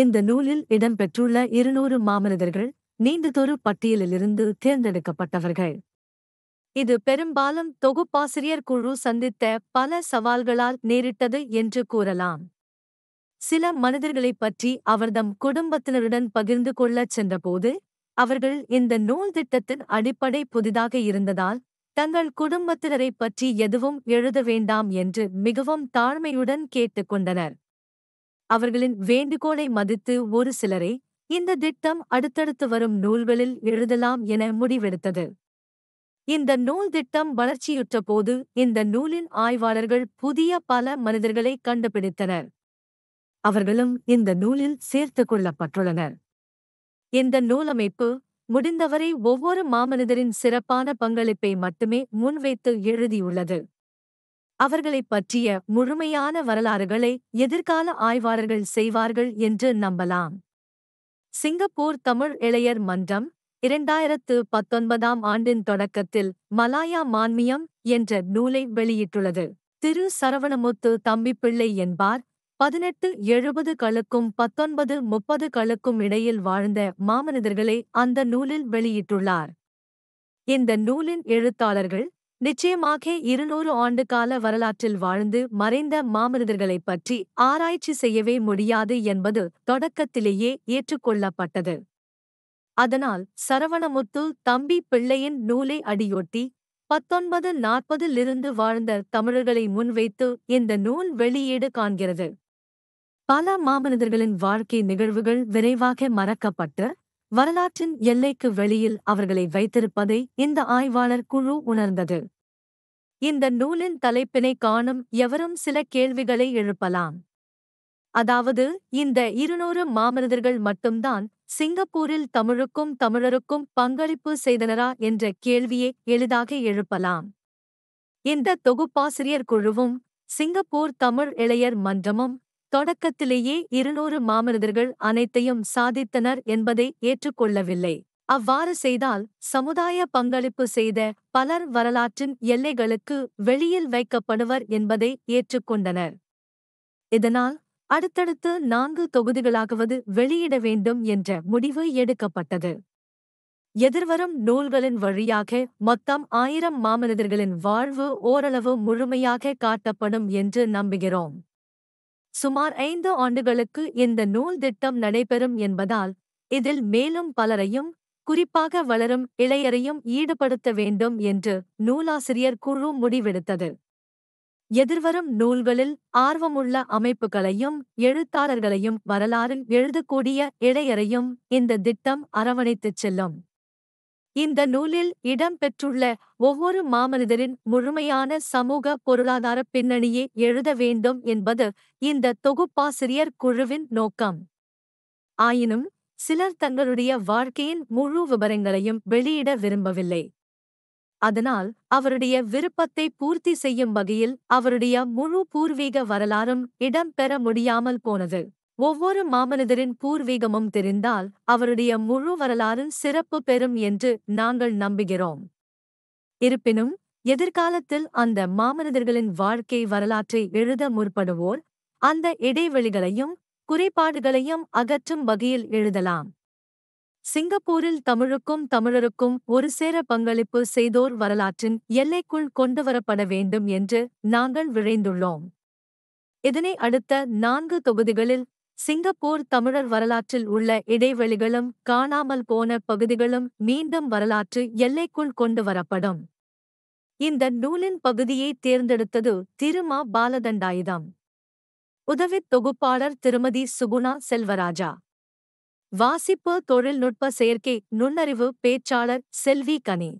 இந்த நூலில் இடம்பெற்றுள்ள இருநூறு மாமனிதர்கள் நீண்டதொரு பட்டியலிலிருந்து தேர்ந்தெடுக்கப்பட்டவர்கள் இது பெரும்பாலும் தொகுப்பாசிரியர் குழு சந்தித்த பல சவால்களால் நேரிட்டது என்று கூறலாம் சில மனிதர்களைப் பற்றி அவர்தம் குடும்பத்தினருடன் பகிர்ந்து கொள்ளச் சென்றபோது அவர்கள் இந்த நூல் திட்டத்தின் அடிப்படை புதிதாக இருந்ததால் தங்கள் குடும்பத்தினரைப் பற்றி எதுவும் எழுத வேண்டாம் என்று மிகவும் தாழ்மையுடன் கேட்டுக்கொண்டனர் அவர்களின் வேண்டுகோளை மதித்து ஒரு சிலரை இந்த திட்டம் அடுத்தடுத்து வரும் நூல்களில் எழுதலாம் என முடிவெடுத்தது இந்த நூல் திட்டம் வளர்ச்சியுற்ற போது இந்த நூலின் ஆய்வாளர்கள் புதிய பல மனிதர்களை கண்டுபிடித்தனர் அவர்களும் இந்த நூலில் சேர்த்து கொள்ளப்பட்டுள்ளனர் இந்த நூலமைப்பு முடிந்தவரை ஒவ்வொரு மாமனிதரின் சிறப்பான பங்களிப்பை மட்டுமே முன்வைத்து எழுதியுள்ளது அவர்களைப் பற்றிய முழுமையான வரலாறுகளை எதிர்கால ஆய்வாளர்கள் செய்வார்கள் என்று நம்பலாம் சிங்கப்பூர் தமிழ் இளையர் மன்றம் இரண்டாயிரத்து பத்தொன்பதாம் ஆண்டின் தொடக்கத்தில் மலாயா மான்மியம் என்ற நூலை வெளியிட்டுள்ளது திரு சரவணமுத்து தம்பிப்பிள்ளை என்பார் பதினெட்டு எழுபது களுக்கும் பத்தொன்பது முப்பது களுக்கும் இடையில் வாழ்ந்த மாமனிதர்களை அந்த நூலில் வெளியிட்டுள்ளார் இந்த நூலின் எழுத்தாளர்கள் நிச்சயமாக இருநூறு ஆண்டு கால வரலாற்றில் வாழ்ந்து மறைந்த மாமனிதர்களைப் பற்றி ஆராய்ச்சி செய்யவே முடியாது என்பது தொடக்கத்திலேயே ஏற்றுக்கொள்ளப்பட்டது அதனால் சரவணமுத்து தம்பி பிள்ளையின் நூலை அடியொட்டி பத்தொன்பது நாற்பதிலிருந்து வாழ்ந்த தமிழர்களை முன்வைத்து இந்த நூல் வெளியீடு காண்கிறது பல மாமனிதர்களின் வாழ்க்கை நிகழ்வுகள் விரைவாக மறக்கப்பட்டு வரலாற்றின் எல்லைக்கு வெளியில் அவர்களை வைத்திருப்பதை இந்த ஆய்வாளர் குழு உணர்ந்தது இந்த நூலின் தலைப்பினை காணும் எவரும் சில கேள்விகளை எழுப்பலாம் அதாவது இந்த இருநூறு மாமனிதர்கள் மட்டும்தான் சிங்கப்பூரில் தமிழுக்கும் தமிழருக்கும் பங்களிப்பு செய்தனரா என்ற கேள்வியை எளிதாக எழுப்பலாம் இந்த தொகுப்பாசிரியர் குழுவும் சிங்கப்பூர் தமிழ் இளையர் மன்றமும் தொடக்கத்திலேயே இருநூறு மாமனிதர்கள் அனைத்தையும் சாதித்தனர் என்பதை ஏற்றுக்கொள்ளவில்லை அவ்வாறு செய்தால் சமுதாய பங்களிப்பு செய்த பலர் வரலாற்றின் எல்லைகளுக்கு வெளியில் வைக்கப்படுவர் என்பதை ஏற்றுக்கொண்டனர் இதனால் அடுத்தடுத்து நான்கு தொகுதிகளாகவது வெளியிட வேண்டும் என்ற முடிவு எடுக்கப்பட்டது எதிர்வரும் நூல்களின் வழியாக மொத்தம் ஆயிரம் மாமனிதர்களின் வாழ்வு ஓரளவு முழுமையாக காட்டப்படும் என்று நம்புகிறோம் சுமார் ஐந்து ஆண்டுகளுக்கு இந்த நூல் திட்டம் நடைபெறும் என்பதால் இதில் மேலும் பலரையும் குறிப்பாக வளரும் இளையரையும் ஈடுபடுத்த வேண்டும் என்று நூலாசிரியர் குழு முடிவெடுத்தது எதிர்வரும் நூல்களில் ஆர்வமுள்ள அமைப்புகளையும் எழுத்தாளர்களையும் வரலாறு எழுதக்கூடிய இளையரையும் இந்த திட்டம் அரவணைத்துச் செல்லும் இந்த நூலில் இடம்பெற்றுள்ள ஒவ்வொரு மாமனிதரின் முழுமையான சமூக பொருளாதார பின்னணியை எழுத வேண்டும் என்பது இந்த தொகுப்பாசிரியர் குழுவின் நோக்கம் ஆயினும் சிலர் தங்களுடைய வாழ்க்கையின் முழு விவரங்களையும் வெளியிட விரும்பவில்லை அதனால் அவருடைய விருப்பத்தை பூர்த்தி செய்யும் வகையில் அவருடைய முழு பூர்வீக வரலாறும் இடம்பெற முடியாமல் போனது ஒவ்வொரு மாமனிதரின் பூர்வீகமும் தெரிந்தால் அவருடைய முழு வரலாறும் சிறப்பு பெறும் என்று நாங்கள் நம்புகிறோம் இருப்பினும் எதிர்காலத்தில் அந்த மாமனிதர்களின் வாழ்க்கை வரலாற்றை எழுத முற்படுவோர் அந்த இடைவெளிகளையும் குறைபாடுகளையும் அகற்றும் வகையில் எழுதலாம் சிங்கப்பூரில் தமிழுக்கும் தமிழருக்கும் ஒரு சேர பங்களிப்பு செய்தோர் வரலாற்றின் எல்லைக்குள் கொண்டுவரப்பட வேண்டும் என்று நாங்கள் விழைந்துள்ளோம் இதனை அடுத்த நான்கு தொகுதிகளில் சிங்கப்பூர் தமிழர் வரலாற்றில் உள்ள இடைவெளிகளும் காணாமல் போன பகுதிகளும் மீண்டும் வரலாற்று எல்லைக்குள் கொண்டு வரப்படும் இந்த நூலின் பகுதியை தேர்ந்தெடுத்தது திருமா பாலதண்டாயுதம் உதவித் தொகுப்பாளர் திருமதி சுகுணா செல்வராஜா வாசிப்பு தொழில்நுட்ப செயற்கை நுண்ணறிவு பேச்சாளர் செல்வி கனி